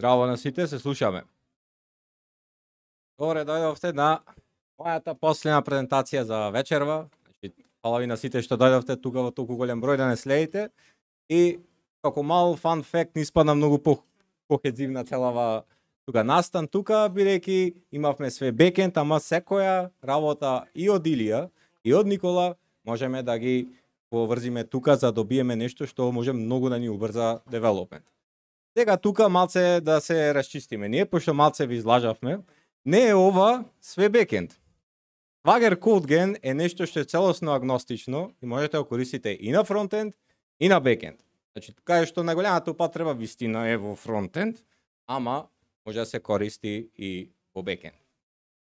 Здраво на сите, се слушаме. Добре, дојдовте на мојата последна презентација за вечерва. Значи, фала ви на сите што дојдовте тука во толку голем број да не следите. И како мал фан факт не испадна многу по похедзивна целава тука настан тука, бидејќи имавме све бекенд, ама секоја работа и од Илија и од Никола можеме да ги поврзиме тука за да добиеме нешто што може многу да ни убрза девелопмент. Сега тука малце да се расчистиме. Ние, пошто малце ви излажавме, не е ова све бекенд. Swagger CodeGen е нешто што е целосно агностично и можете да користите и на фронтенд, и на бекенд. Значи, е што најголемата употреба вистина е во фронтенд, ама може да се користи и во бекенд.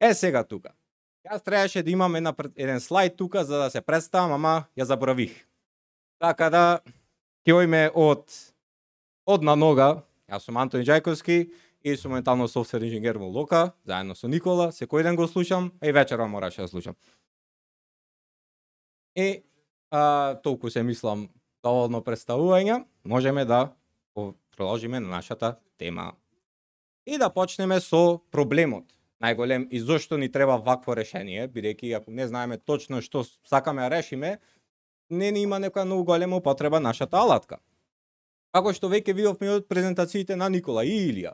Е сега тука. Јас требаше да имам една, еден слайд тука за да се представам, ама ја заборавих. Така да ќе ојме од од на нога. Јас сум Антони Джајковски и сум ментално софтвер инженер во Лока, заедно со Никола, секој ден го слушам, а и вечерва мораше да слушам. И а, толку се мислам доволно представување, можеме да продолжиме на нашата тема. И да почнеме со проблемот. Најголем и зошто ни треба вакво решение, бидејќи ако не знаеме точно што сакаме да решиме, не ни има некоја многу голема потреба нашата алатка како што веќе видовме од презентациите на Никола и Илија.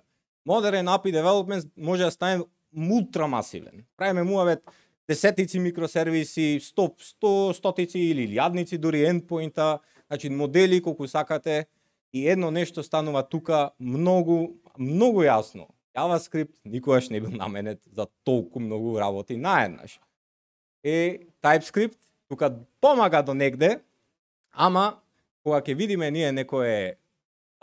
Модерен API development може да стане мултрамасивен. Правиме муавет десетици микросервиси, стоп, сто, стотици или илјадници дури ендпоинта, значи модели колку сакате и едно нешто станува тука многу многу јасно. JavaScript никогаш не бил наменет за толку многу работи наеднаш. Е TypeScript тука помага до негде, ама кога ќе видиме ние некое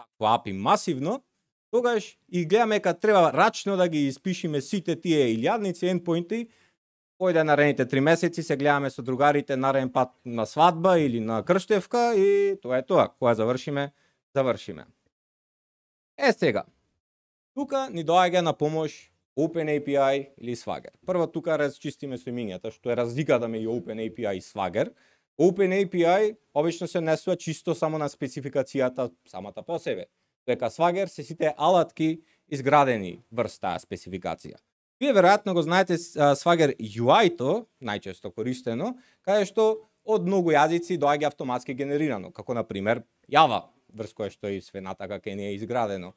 такво апи масивно, тогаш и гледаме ка треба рачно да ги испишиме сите тие илјадници ендпоинти, да наредните три месеци, се гледаме со другарите нарен пат на свадба или на крштевка и тоа е тоа. која завршиме, завршиме. Е сега, тука ни доаѓа на помош OpenAPI или Swagger. Прво тука разчистиме со имињата, што е разликата меѓу OpenAPI и Swagger. API обично се несува чисто само на спецификацијата самата по себе, дека Swagger се сите алатки изградени врз таа спецификација. Вие веројатно го знаете Swagger UI-то, најчесто користено, каде што од многу јазици доаѓа автоматски генерирано, како на пример Java, врз кое што и свената како не е изградено.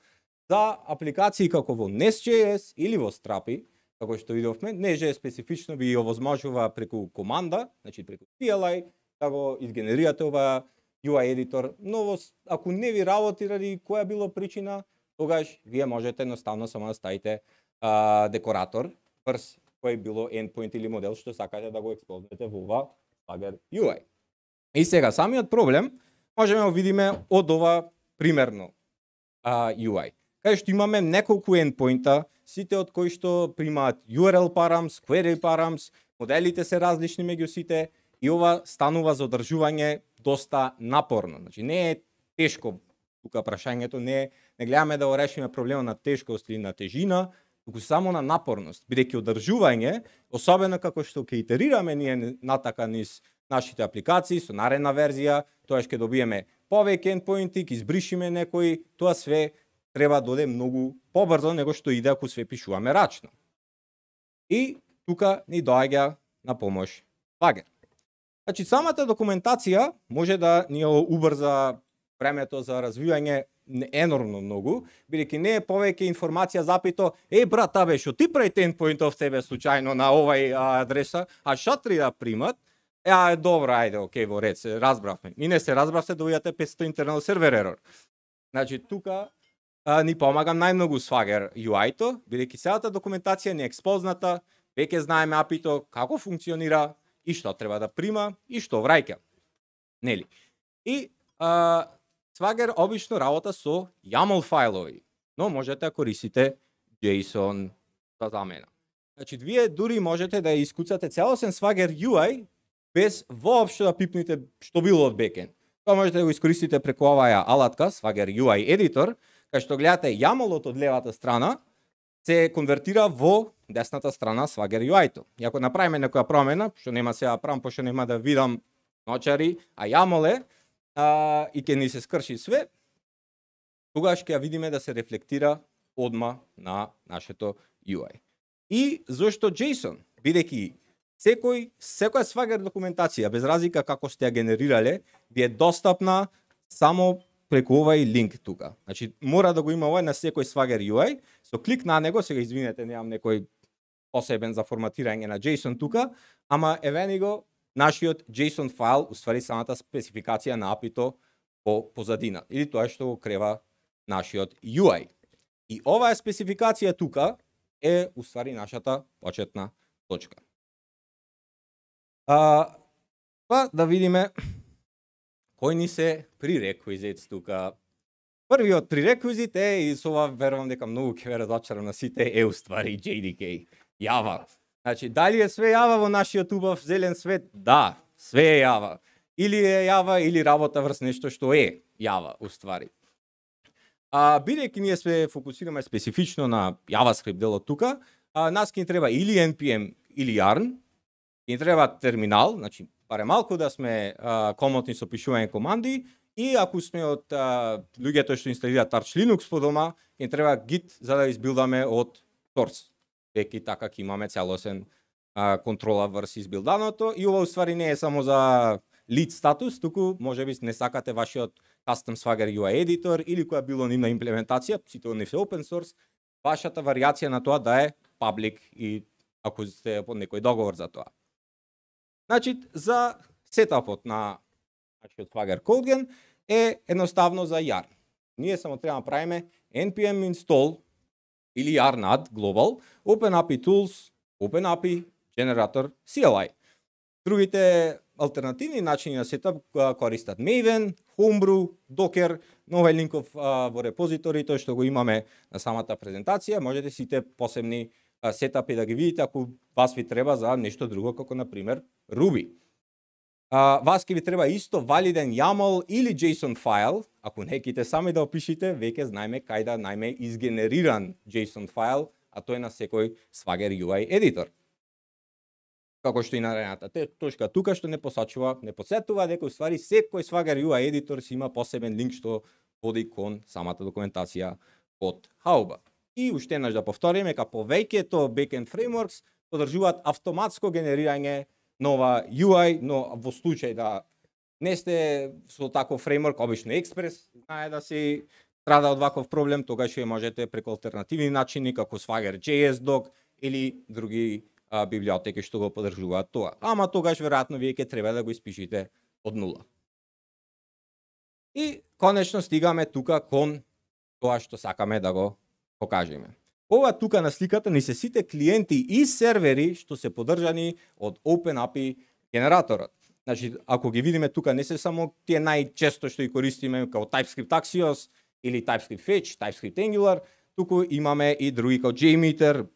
За апликации како во Nest.js или во Strapi, како што видовме, Nest.js специфично ви овозможува преку команда, значи преку CLI, да го изгенерирате ова UI едитор, но ако не ви работи ради која било причина, тогаш вие можете едноставно само да ставите а, декоратор врз кој било endpoint или модел што сакате да го експлозвате во ова Swagger UI. И сега самиот проблем можеме да видиме од ова примерно а, UI. Кај што имаме неколку endpoint-а, сите од кои што примаат URL params, query params, моделите се различни меѓу сите, и ова станува за одржување доста напорно. Значи не е тешко тука прашањето, не е, не гледаме да го решиме проблемот на тешкост или на тежина, туку само на напорност, бидејќи одржување, особено како што ќе итерираме ние натака низ нашите апликации со наредна верзија, тоа ќе добиеме повеќе endpoints, ќе избришиме некои, тоа све треба да оде многу побрзо него што иде ако све пишуваме рачно. И тука ни доаѓа на помош лагер. Значи, самата документација може да ни убрза времето за развивање енормно многу, бидејќи не е повеќе информација запито, е брат, абе, што ти прај тенпоинтов тебе случајно на овај адреса, а што три да примат, е, е добро, ајде, окей, во ред, се разбравме. И не се разбравте, дојдете да 500 интернал сервер ерор. Значи, тука а, ни помагам најмногу Swagger UI-то, бидејќи целата документација не е експозната, веќе знаеме апито како функционира, и што треба да прима и што враќа. Нели? И а, Swagger обично работа со YAML файлови, но можете да користите JSON за замена. Значи, вие дури можете да искуцате целосен Swagger UI без воопшто да пипнете што било од бекен. Тоа можете да го искористите преку оваа алатка, Swagger UI Editor, кај што гледате YAML-от од левата страна, се конвертира во десната страна Swagger UI-то. И ако направиме некоја промена, што нема сега правам, пошто нема да видам ночари, а јамоле, а, и ќе ни се скрши све, тогаш ќе ја видиме да се рефлектира одма на нашето UI. И зошто JSON, бидејќи секој секоја Swagger документација без разлика како сте ја генерирале, ви е достапна само преку овај линк тука. Значи, мора да го има овај на секој Swagger UI. Со клик на него, сега извинете, немам некој посебен за форматирање на JSON тука, ама евени го нашиот JSON файл, уствари самата спецификација на апито по позадина, или тоа што го крева нашиот UI. И оваа спецификација тука е уствари нашата почетна точка. А, па да видиме кој ни се пререквизит тука. Првиот пререквизит е, и со ова верувам дека многу ќе ве разочарам на сите, е уствари JDK. Јава. Значи, дали е све јава во нашиот убав зелен свет? Да, све е јава. Или е јава, или работа врз нешто што е јава, уствари. А, бидејќи ние се фокусираме специфично на JavaScript делот тука, а, нас ќе треба или NPM или Yarn, ќе треба терминал, значи паре малку да сме а, комотни со пишување команди и ако сме од а, луѓето што инсталираат Arch Linux по дома, им треба Git за да избилдаме од source, веќе така ќе имаме целосен а, контрола врз избилданото и ова уствари не е само за лид статус, туку може би не сакате вашиот custom swagger UI editor или која било нивна имплементација, сите они се open source, вашата варијација на тоа да е public и ако сте под некој договор за тоа. Значи, за сетапот на значи, од Swagger е едноставно за YARN. Ние само треба да правиме npm install или yarnad global openapi tools openapi generator CLI. Другите алтернативни начини на сетап користат Maven, Homebrew, Docker, новај линков во репозиториот што го имаме на самата презентација, можете сите посебни сетапи да ги видите ако вас ви треба за нешто друго како на пример Ruby. А, вас ке ви треба исто валиден YAML или JSON файл. ако не ките сами да опишите, веќе знаеме кај да најме изгенериран JSON файл, а тој на секој Swagger UI едитор. Како што и наредната точка тука што не посачува, не посетува дека уствари секој Swagger UI едитор си има посебен линк што води кон самата документација од Hauba. И уште еднаш да повториме, дека повеќето backend frameworks подржуваат автоматско генерирање нова UI, но во случај да не сте со таков фреймворк, обично Експрес, знае да се страда од ваков проблем, тогаш ќе можете преку алтернативни начини, како Swagger JS doc или други а, библиотеки што го подржуваат тоа. Ама тогаш веројатно вие ќе треба да го испишете од нула. И конечно стигаме тука кон тоа што сакаме да го покажеме. Ова тука на сликата ни се сите клиенти и сервери што се поддржани од OpenAPI генераторот. Значи, ако ги видиме тука, не се само тие најчесто што ги користиме, како TypeScript Axios или TypeScript Fetch, TypeScript Angular, туку имаме и други како JMeter,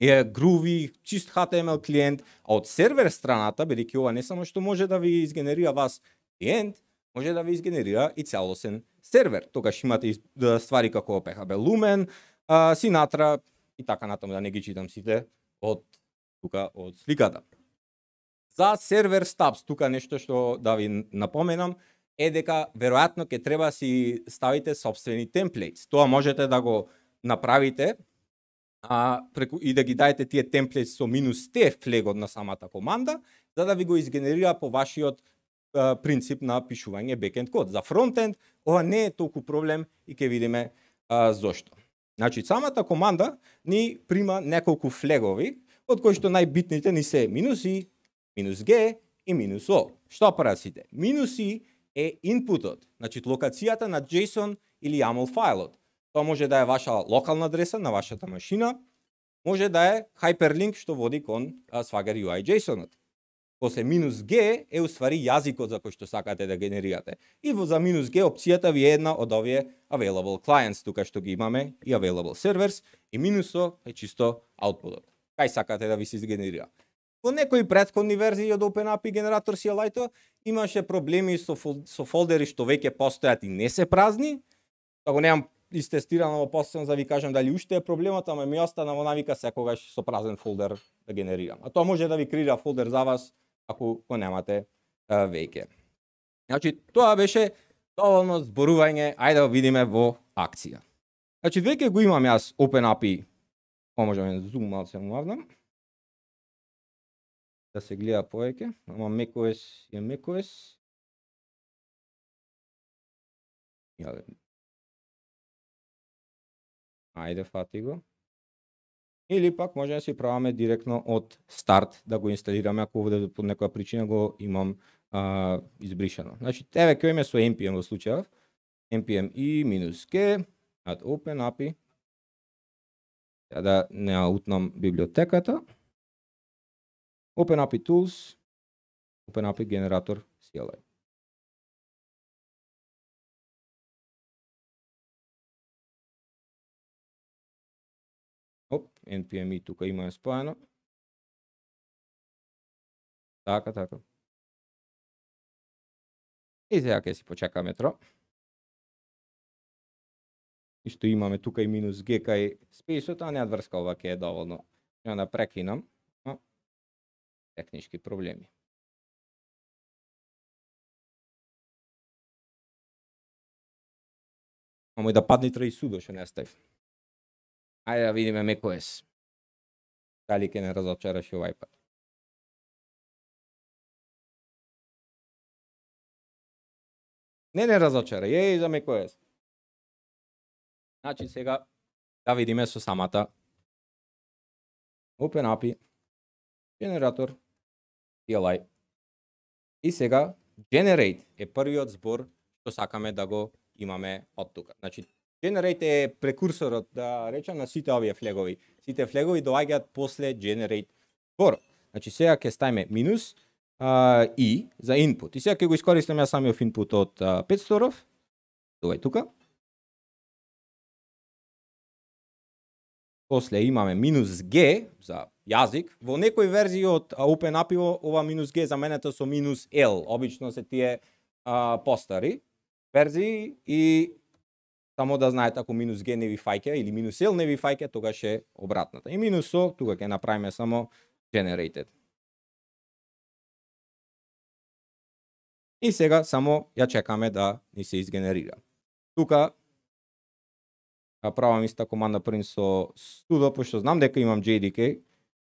е Groovy, чист HTML клиент, а од сервер страната, бидејќи ова не само што може да ви изгенерира вас клиент, може да ви изгенерира и целосен сервер. Тогаш имате да, ствари како PHP Lumen, Sinatra и така натаму да не ги читам сите од тука од сликата. За сервер Stabs, тука нешто што да ви напоменам, е дека веројатно ќе треба да си ставите собствени темплейтс. Тоа можете да го направите а, преку, и да ги дадете тие темплейтс со минус T флегот на самата команда, за да ви го изгенерира по вашиот принцип на пишување бекенд код. За фронтенд ова не е толку проблем и ќе видиме а, зошто. Значи, самата команда ни прима неколку флегови, од кои што најбитните ни се минус и, минус г и минус о. Што прават сите? Минус и е инпутот, значи локацијата на JSON или YAML файлот. Тоа може да е ваша локална адреса на вашата машина, може да е хайперлинк што води кон Swagger UI JSON-от после минус G е уствари јазикот за кој што сакате да генерирате. И во за минус G опцијата ви е една од овие available clients, тука што ги имаме, и available servers, и минусо е чисто outputот. Кај сакате да ви се изгенерира. Во некои предходни верзии од OpenAPI генератор CLI-то имаше проблеми со, фол, со фолдери што веќе постојат и не се празни. Тоа да го немам истестирано во последно за да ви кажам дали уште е проблемот, ама ми остана во навика секогаш со празен фолдер да генерирам. А тоа може да ви крира фолдер за вас ако го немате веќе. Значи, тоа беше доволно зборување, ајде да видиме во акција. Значи, веќе го имам јас Open API, поможе да зум малце му авнам, да се гледа повеќе, ама macOS е macOS. Ајде, фати го. Или пак може да си правиме директно од старт да го инсталираме ако овде по некоја причина го имам а, избришано. Значи, еве кој име со npm во случајов, npm и минус k at open api да не ја утнам библиотеката. Open API Tools, Open API Generator CLI. NPMI тука има е споено. Така, така. И сега ќе си почекаме тро. И што имаме тука и минус G кај спейсот, а не врска ова ќе е доволно. Ја напрекинам. Да прекинам. Технички проблеми. Ама да падне тра и судо што не оставив. Ајде да видиме macOS. Дали ќе не разочараш овај пат. Не, не разочара. Е, за macOS. Значи сега да видиме со самата Open API, генератор, CLI. И сега generate е првиот збор што сакаме да го имаме од тука. Значи Generate е прекурсорот, да речам, на сите овие флегови. Сите флегови доаѓаат после generate for. Значи сега ќе ставиме минус а, и за input. И сега ќе го искористам ја самиот input од а, 500 ров. Тоа е тука. После имаме минус G за јазик. Во некој верзија од OpenAPI ова минус G заменето со минус L. Обично се тие постари верзии и Само да знаете, ако минус G не ви фаќа или минус L не ви фаќа, тогаш е обратната. И минус O, тука ќе направиме само generated. И сега само ја чекаме да ни се изгенерира. Тука ја правам иста команда прин со sudo, пошто знам дека имам JDK,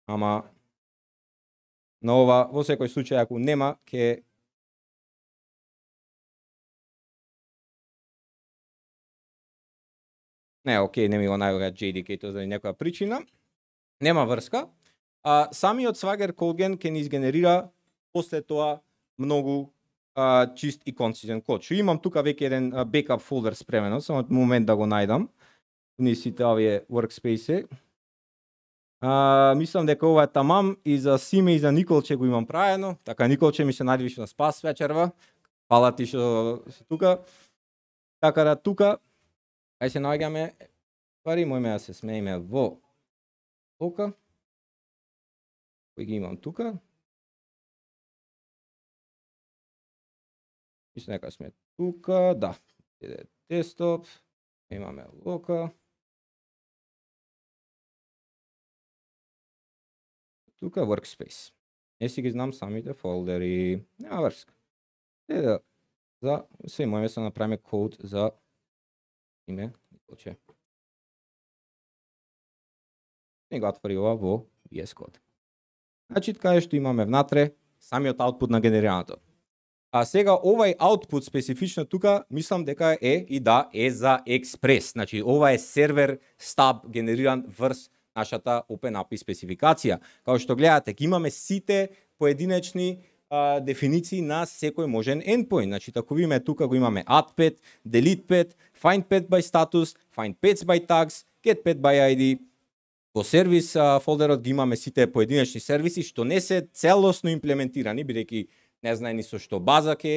ама на ова во секој случај ако нема ќе не, окей, не ми го најога JDK тоа за некоја причина, нема врска, а самиот свагер Колген ке ни изгенерира после тоа многу а, чист и консистен код. Шо имам тука веќе еден бекап фолдер спремено, само момент да го најдам. Ни сите овие workspace А, мислам дека ова е тамам и за Симе и за Николче го имам праено. Така Николче ми се најдивиш на спас вечерва. Фала ти што си тука. Така да тука Ај се наоѓаме, пари мојме да се смееме во ока, кој ги имам тука. Мислам нека сме тука, да. Иде десктоп, имаме лока. Тука workspace. Не си ги знам самите фолдери. Нема врска. Иде за се имаме се направиме код за име, Николче. Не го отвори ова во VS Code. Значи, кај така што имаме внатре, самиот output на генерираното. А сега овај output специфично тука, мислам дека е и да е за Express. Значи, ова е сервер стаб генериран врз нашата OpenAPI спецификација. Као што гледате, имаме сите поединечни а, дефиниции на секој можен endpoint. Значи, ако виме тука го имаме add pet, delete pet, find pet by status, find pets by tags, get pet by id, Во сервис а, фолдерот ги имаме сите поединечни сервиси што не се целосно имплементирани, бидејќи не знае ни со што база ке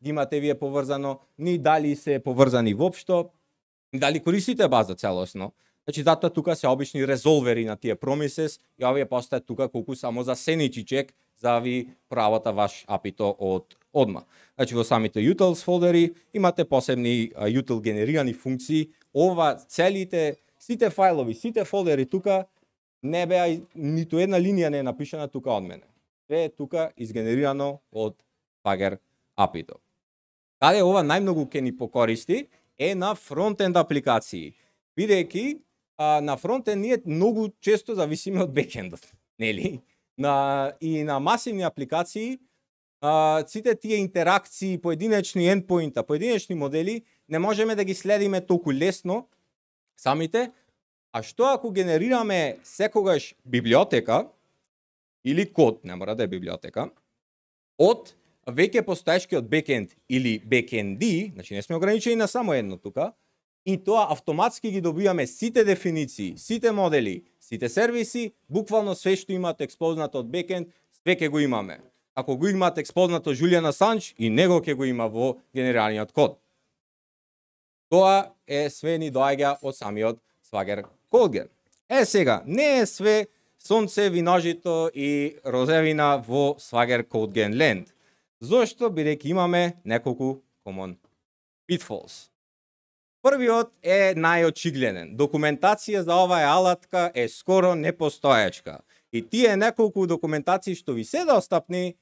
ги имате вие поврзано, ни дали се поврзани воопшто, дали користите база целосно. Значи затоа тука се обични резолвери на тие промисес и овие постојат тука колку само за сенити чек за ви правата ваш апито од одма. Значи во самите utils фолдери имате посебни util генерирани функции. Ова целите сите фајлови, сите фолдери тука не беа ниту една линија не е напишана тука од мене. Се е тука изгенерирано од Pager апито. Каде ова најмногу ќе ни покористи е на фронтенд апликации, бидејќи на фронтенд ние многу често зависиме од бекендот, нели? на, и на масивни апликации, а, сите тие интеракции, поединечни ендпоинта, поединечни модели, не можеме да ги следиме толку лесно самите, а што ако генерираме секогаш библиотека или код, не мора да е библиотека, од веќе постоечкиот бекенд или бекенди, значи не сме ограничени на само едно тука, и тоа автоматски ги добиваме сите дефиниции, сите модели, сите сервиси, буквално све што имате експознато од бекенд, све ке го имаме. Ако го имате експознато Жулијан Асанч, и него ке го има во генералниот код. Тоа е све ни доаѓа од самиот Свагер Колген. Е сега, не е све сонце, винажито и розевина во Свагер Колген ленд. Зошто? Бидејќи имаме неколку common pitfalls. Првиот е најочигленен. Документација за оваа алатка е скоро непостоечка. И тие неколку документации што ви се достапни,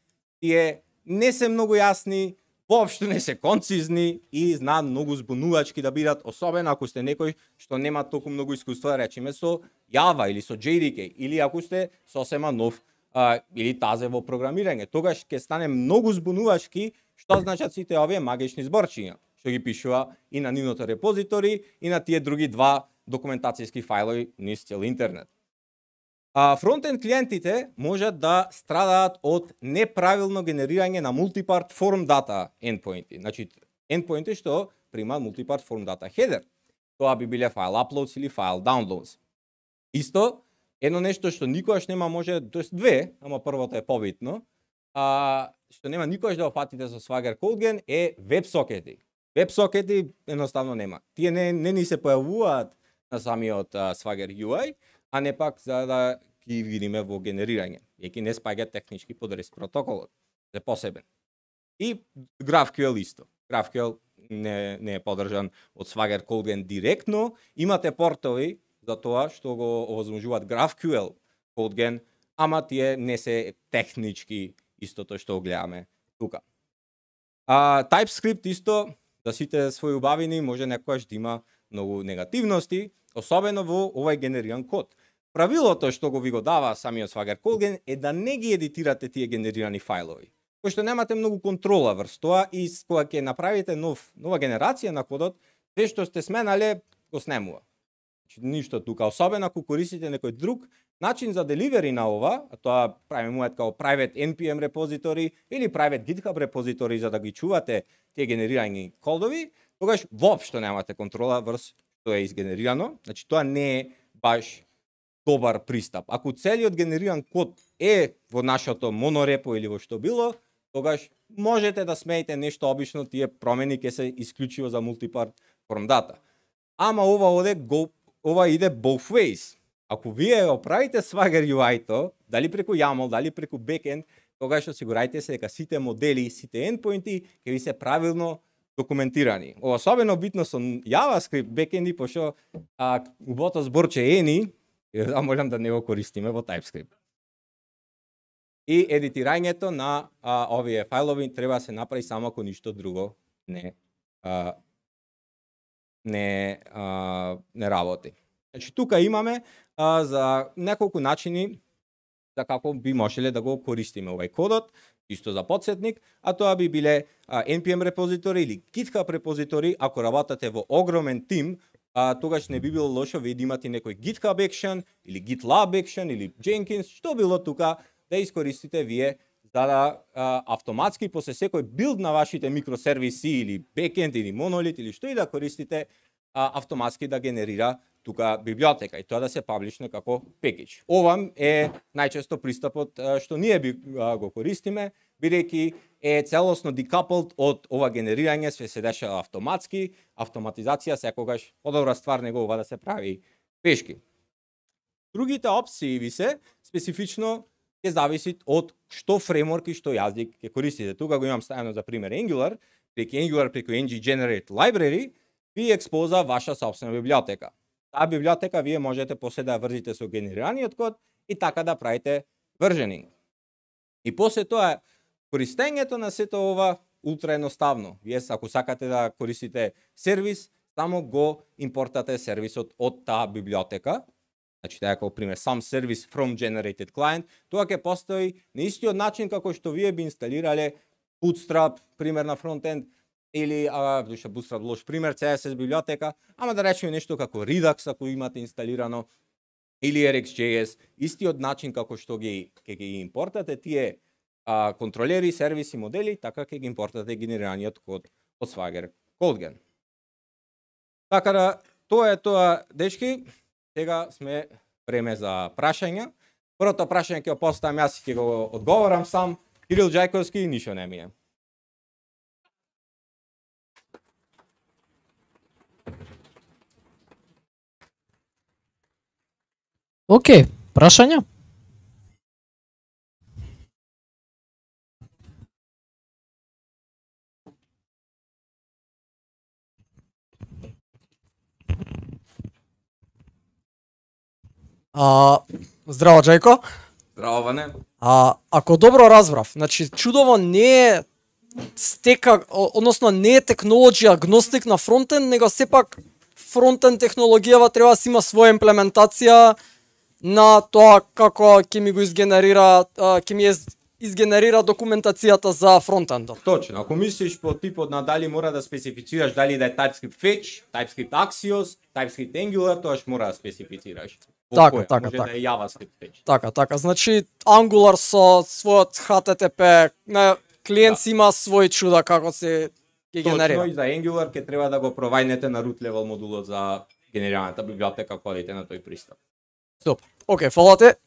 тие не се многу јасни, воопшто не се концизни и знаат многу збунувачки да бидат, особено ако сте некој што нема толку многу искуство, речеме со Java или со JDK, или ако сте сосема нов а, или тазе во програмирање. Тогаш ќе стане многу збунувачки што значат сите овие магични зборчиња што ги пишува и на нивното репозитори и на тие други два документацијски фајлови низ цел интернет. А фронтенд клиентите можат да страдаат од неправилно генерирање на мултипарт форм дата endpoinти. Значи, endpoinти што примаат мултипарт форм дата хедер. Тоа би биле файл uploads или файл downloads. Исто, едно нешто што никогаш нема може, тоест две, ама првото е побитно, а, што нема никогаш да опатите со Swagger Coldgen е веб сокети вебсокети едноставно нема. Тие не, не ни се појавуваат на самиот а, Swagger UI, а не пак за да ги видиме во генерирање, јеќи не спаѓа технички под REST протоколот, за посебен. И GraphQL исто. GraphQL не, не е поддржан од Swagger Colden директно. Имате портови за тоа што го овозможуваат GraphQL Colden, ама тие не се технички истото што го гледаме тука. А, TypeScript исто за да сите своји убавини може некојаш да има многу негативности, особено во овој генериран код. Правилото што го ви го дава самиот Swagger Colgen е да не ги едитирате тие генерирани фајлови. што немате многу контрола врз тоа и кога ќе направите нов, нова генерација на кодот, се што сте сменале го снемува. Значи, ништо тука. Особено ако користите некој друг начин за деливери на ова, а тоа правиме мојат као private npm репозитори или private github репозитори за да ги чувате тие генерирани колдови, тогаш воопшто немате контрола врз што е изгенерирано. Значи тоа не е баш добар пристап. Ако целиот генериран код е во нашето монорепо или во што било, тогаш можете да смеете нешто обично тие промени ќе се исклучиво за мултипарт формдата. Ама ова оде го ова иде both ways. Ако вие го правите Swagger UI-то, дали преку YAML, дали преку backend, тогаш осигурајте се дека сите модели, сите endpoints, ќе ви се правилно документирани. Ова особено битно со JavaScript backend-и, пошто а, убото зборче ени. а молам да не го користиме во TypeScript. И едитирањето на а, овие фајлови треба да се направи само ако ништо друго не а, не, а, не работи. Значи, тука имаме а, за неколку начини за како би можеле да го користиме овој кодот, исто за подсетник, а тоа би биле а, NPM репозитори или GitHub репозитори, ако работате во огромен тим, а, тогаш не би било лошо вие да имате некој GitHub Action или GitLab Action или Jenkins, што било тука да искористите вие да, да автоматски после секој билд на вашите микросервиси или бекенд или монолит или што и да користите, автоматски да генерира тука библиотека и тоа да се паблишне како пекич. Ова е најчесто пристапот што ние би, го користиме, бидејќи е целосно декаплд од ова генерирање, све се деша автоматски, автоматизација секогаш подобра ствар него ова да се прави пешки. Другите опции ви се специфично ќе зависи од што фреймворк и што јазик ќе користите. Тука го имам ставено за пример Angular, преку Angular преку ng generate library ви експоза ваша собствена библиотека. Таа библиотека вие можете после да врзите со генерираниот код и така да правите врженинг. И после тоа користењето на сето ова ултра едноставно. Вие ако сакате да користите сервис, само го импортате сервисот од таа библиотека Значи, така како пример, сам сервис from generated client, тоа ќе постои на истиот начин како што вие би инсталирале Bootstrap, пример на фронтенд, или а, душа Bootstrap лош пример, CSS библиотека, ама да речеме нешто како Redux ако имате инсталирано, или RxJS, истиот начин како што ги ќе ги импортате тие а, контролери, сервиси, модели, така ќе ги импортате генерираниот код од Swagger Coldgen. Така да, тоа е тоа, дечки. Сега сме време за прашања. Првото прашање ќе го поставам јас и ќе го одговорам сам. Кирил Джајковски ништо не ми е. Океј, okay, прашања? А, здраво, Джајко. Здраво, Ване. А, ако добро разбрав, значи чудово не е стека, односно не е технологија гностик на фронтен, него сепак фронтен технологијава треба да си има своја имплементација на тоа како ќе ми го изгенерира, ќе ми е изгенерира документацијата за фронтендот. Точно, ако мислиш по типот на дали мора да специфицираш дали да е TypeScript Fetch, TypeScript Axios, TypeScript Angular, тоа што мора да специфицираш. Така, која? така, Може така. да е JavaScript Така, така. Значи Angular со својот HTTP, на клиент да. има свој чуда како се ги генерира. Точно и за Angular ќе треба да го провајнете на root level модулот за генерираната библиотека која на тој пристап. Супер. Окей, okay,